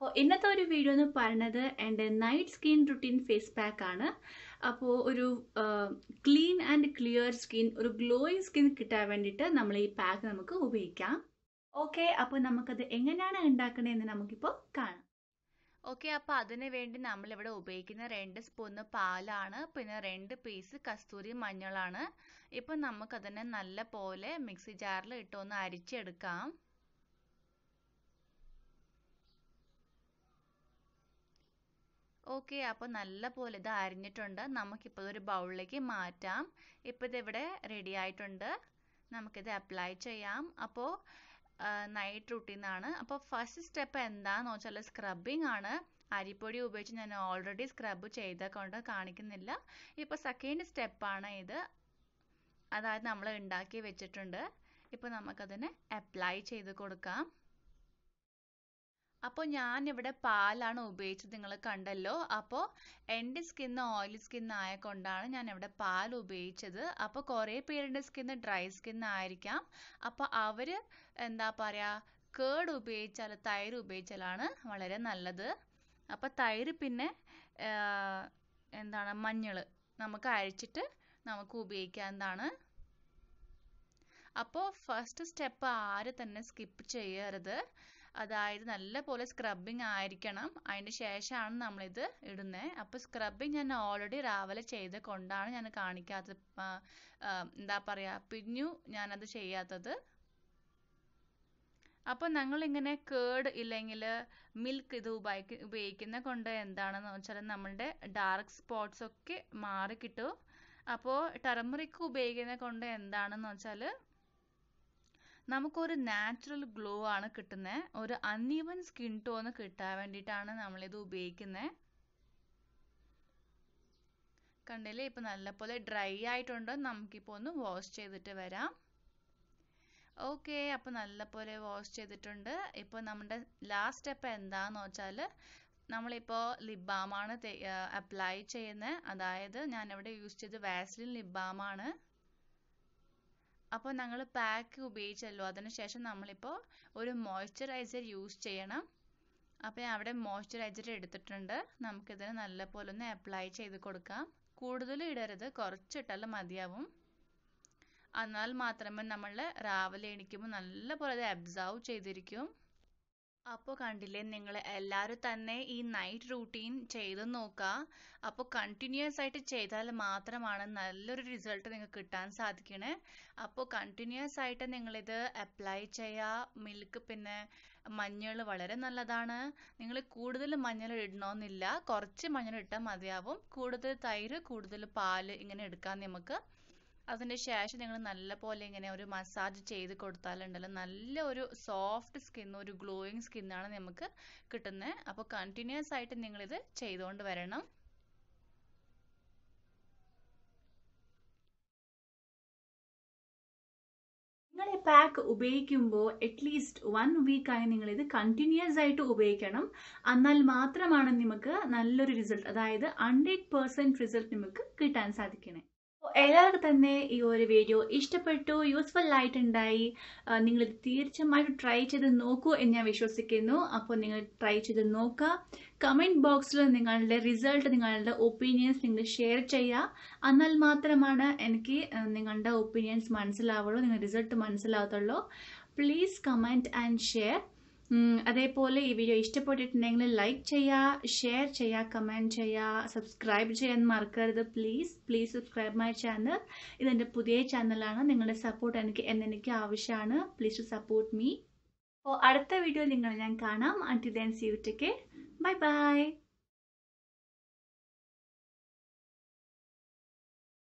അപ്പോൾ ഇന്നത്തെ ഒരു വീഡിയോ എന്ന് പറയുന്നത് എൻ്റെ night skin routine face pack ആണ് അപ്പോൾ ഒരു ക്ലീൻ ആൻഡ് ക്ലിയർ സ്കിൻ ഒരു ഗ്ലോയിങ് സ്കിൻ കിട്ടാൻ വേണ്ടിയിട്ട് നമ്മൾ ഈ പാക്ക് നമുക്ക് ഉപയോഗിക്കാം ഓക്കെ അപ്പോൾ നമുക്കത് എങ്ങനെയാണ് ഉണ്ടാക്കണതെന്ന് നമുക്കിപ്പോൾ കാണാം ഓക്കെ അപ്പോൾ അതിന് വേണ്ടി നമ്മളിവിടെ ഉപയോഗിക്കുന്ന രണ്ട് സ്പൂണ് പാലാണ് പിന്നെ രണ്ട് പീസ് കസ്തൂരി മഞ്ഞളാണ് ഇപ്പം നമുക്കതിനെ നല്ല പോലെ മിക്സി ജാറിൽ ഇട്ടൊന്ന് അരിച്ചെടുക്കാം ഓക്കെ അപ്പോൾ നല്ല പോലെ ഇത് അരിഞ്ഞിട്ടുണ്ട് നമുക്കിപ്പോൾ ഒരു ബൗളിലേക്ക് മാറ്റാം ഇപ്പോൾ ഇതിവിടെ റെഡി ആയിട്ടുണ്ട് നമുക്കിത് അപ്ലൈ ചെയ്യാം അപ്പോൾ നൈറ്റ് റൂട്ടീനാണ് അപ്പോൾ ഫസ്റ്റ് സ്റ്റെപ്പ് എന്താണെന്ന് വെച്ചാൽ സ്ക്രബിംഗ് ആണ് അരിപ്പൊടി ഉപയോഗിച്ച് ഞാൻ ഓൾറെഡി സ്ക്രബ് ചെയ്ത കൊണ്ട് കാണിക്കുന്നില്ല ഇപ്പോൾ സെക്കൻഡ് സ്റ്റെപ്പാണ് ഇത് അതായത് നമ്മൾ ഉണ്ടാക്കി വെച്ചിട്ടുണ്ട് ഇപ്പോൾ നമുക്കതിനെ അപ്ലൈ ചെയ്ത് കൊടുക്കാം അപ്പോൾ ഇവിടെ പാലാണ് ഉപയോഗിച്ചത് നിങ്ങൾ കണ്ടല്ലോ അപ്പോൾ എൻ്റെ സ്കിന്ന് ഓയിലി സ്കിന്ന് ആയ കൊണ്ടാണ് ഞാൻ ഇവിടെ പാൽ ഉപയോഗിച്ചത് അപ്പോൾ കുറേ പേരുടെ സ്കിന്ന് ഡ്രൈ സ്കിന്ന് ആയിരിക്കാം അപ്പോൾ അവർ എന്താ പറയുക കേട് ഉപയോഗിച്ചാൽ തൈര് ഉപയോഗിച്ചാലാണ് വളരെ നല്ലത് അപ്പോൾ തൈര് പിന്നെ എന്താണ് മഞ്ഞൾ നമുക്ക് അരച്ചിട്ട് നമുക്ക് ഉപയോഗിക്കാവുന്നതാണ് അപ്പോൾ ഫസ്റ്റ് സ്റ്റെപ്പ് ആര് തന്നെ സ്കിപ്പ് ചെയ്യരുത് അതായത് നല്ലപോലെ സ്ക്രബിങ് ആയിരിക്കണം അതിന് ശേഷമാണ് നമ്മളിത് ഇടുന്നത് അപ്പോൾ സ്ക്രബിങ് ഞാൻ ഓൾറെഡി രാവിലെ ചെയ്ത കൊണ്ടാണ് ഞാൻ കാണിക്കാത്തത് എന്താ പറയാ പിഞ്ഞു ഞാനത് ചെയ്യാത്തത് അപ്പോൾ ഞങ്ങൾ ഇങ്ങനെ കേഡ് ഇല്ലെങ്കിൽ മിൽക്ക് ഇത് ഉപയോഗിക്ക ഉപയോഗിക്കുന്ന കൊണ്ട് എന്താണെന്ന് വെച്ചാൽ നമ്മളുടെ ഡാർക്ക് സ്പോട്ട്സ് ഒക്കെ മാറിക്കിട്ടും അപ്പോൾ ടർമറിക്ക് ഉപയോഗിക്കുന്ന കൊണ്ട് എന്താണെന്ന് വെച്ചാൽ നമുക്കൊരു നാച്ചുറൽ ഗ്ലോ ആണ് കിട്ടുന്നത് ഒരു അൺഈവൻ സ്കിൻ ടോണ് കിട്ടാൻ വേണ്ടിയിട്ടാണ് നമ്മളിത് ഉപയോഗിക്കുന്നത് കണ്ടില്ലേ ഇപ്പം നല്ലപോലെ ഡ്രൈ ആയിട്ടുണ്ട് നമുക്കിപ്പോൾ ഒന്ന് വാഷ് ചെയ്തിട്ട് വരാം ഓക്കെ അപ്പോൾ നല്ലപോലെ വാഷ് ചെയ്തിട്ടുണ്ട് ഇപ്പോൾ നമ്മുടെ ലാസ്റ്റ് സ്റ്റെപ്പ് എന്താണെന്ന് വെച്ചാൽ നമ്മളിപ്പോൾ ലിബാമാണ് അപ്ലൈ ചെയ്യുന്നത് അതായത് ഞാനിവിടെ യൂസ് ചെയ്ത് വാസ്ലിൻ ലിബാമാണ് അപ്പോൾ ഞങ്ങൾ പാക്ക് ഉപയോഗിച്ചല്ലോ അതിനുശേഷം നമ്മളിപ്പോ ഒരു മോയ്സ്ചറൈസർ യൂസ് ചെയ്യണം അപ്പോൾ ഞാൻ അവിടെ മോയ്സ്ചറൈസർ എടുത്തിട്ടുണ്ട് നമുക്കിതിന് നല്ലപോലെ ഒന്ന് അപ്ലൈ ചെയ്ത് കൊടുക്കാം കൂടുതൽ ഇടരുത് കുറച്ചിട്ടാൽ മതിയാവും എന്നാൽ മാത്രമേ നമ്മൾ രാവിലെ എണീക്കുമ്പോൾ നല്ലപോലെ അത് അബ്സർവ് ചെയ്തിരിക്കും അപ്പോൾ കണ്ടില്ലേ നിങ്ങൾ എല്ലാവരും തന്നെ ഈ നൈറ്റ് റൂട്ടീൻ ചെയ്ത് നോക്കുക അപ്പോൾ കണ്ടിന്യൂസ് ആയിട്ട് ചെയ്താൽ മാത്രമാണ് നല്ലൊരു റിസൾട്ട് നിങ്ങൾക്ക് കിട്ടാൻ സാധിക്കണേ അപ്പോൾ കണ്ടിന്യൂസ് ആയിട്ട് നിങ്ങളിത് അപ്ലൈ ചെയ്യുക മിൽക്ക് പിന്നെ മഞ്ഞൾ വളരെ നല്ലതാണ് നിങ്ങൾ കൂടുതൽ മഞ്ഞൾ ഇടണമെന്നില്ല കുറച്ച് മഞ്ഞൾ ഇട്ടാൽ മതിയാവും കൂടുതൽ തൈര് കൂടുതൽ പാല് ഇങ്ങനെ എടുക്കാൻ നമുക്ക് അതിന് ശേഷം നിങ്ങൾ നല്ലപോലെ ഇങ്ങനെ ഒരു മസാജ് ചെയ്ത് കൊടുത്താലുണ്ടല്ലോ നല്ല ഒരു സോഫ്റ്റ് സ്കിൻ ഒരു ഗ്ലോയിങ് സ്കിന്നാണ് നമുക്ക് കിട്ടുന്നത് അപ്പോൾ കണ്ടിന്യൂസ് ആയിട്ട് നിങ്ങളിത് ചെയ്തുകൊണ്ട് വരണം ഈ പാക്ക് ഉപയോഗിക്കുമ്പോൾ അറ്റ്ലീസ്റ്റ് വൺ വീക്കായി നിങ്ങൾ ഇത് കണ്ടിന്യൂസ് ആയിട്ട് ഉപയോഗിക്കണം എന്നാൽ മാത്രമാണ് നിങ്ങൾക്ക് നല്ലൊരു റിസൾട്ട് അതായത് ഹൺഡ്രഡ് റിസൾട്ട് നിങ്ങൾക്ക് കിട്ടാൻ സാധിക്കണേ എല്ലാവർക്കും തന്നെ ഈ ഒരു വീഡിയോ ഇഷ്ടപ്പെട്ടു യൂസ്ഫുൾ ആയിട്ടുണ്ടായി നിങ്ങൾ തീർച്ചയായിട്ടും ട്രൈ ചെയ്ത് നോക്കൂ എന്ന് ഞാൻ വിശ്വസിക്കുന്നു അപ്പോൾ നിങ്ങൾ ട്രൈ ചെയ്ത് നോക്കുക കമൻറ്റ് ബോക്സിൽ നിങ്ങളുടെ റിസൾട്ട് നിങ്ങളുടെ ഒപ്പീനിയൻസ് നിങ്ങൾ ഷെയർ ചെയ്യുക എന്നാൽ മാത്രമാണ് എനിക്ക് നിങ്ങളുടെ ഒപ്പീനിയൻസ് മനസ്സിലാവുള്ളൂ നിങ്ങളുടെ റിസൾട്ട് മനസ്സിലാവത്തുള്ളൂ പ്ലീസ് കമൻറ്റ് ആൻഡ് ഷെയർ അതേപോലെ ഈ വീഡിയോ ഇഷ്ടപ്പെട്ടിട്ടുണ്ടെങ്കിൽ ലൈക്ക് ചെയ്യുക ഷെയർ ചെയ്യുക കമൻറ്റ് ചെയ്യുക സബ്സ്ക്രൈബ് ചെയ്യാൻ മറക്കരുത് please please subscribe my channel ഇതെൻ്റെ പുതിയ ചാനലാണ് നിങ്ങളുടെ സപ്പോർട്ട് എനിക്ക് എന്നെനിക്ക് ആവശ്യമാണ് പ്ലീസ് ടു സപ്പോർട്ട് മീ അപ്പോൾ അടുത്ത വീഡിയോ നിങ്ങളെ ഞാൻ കാണാം until then see you take bye by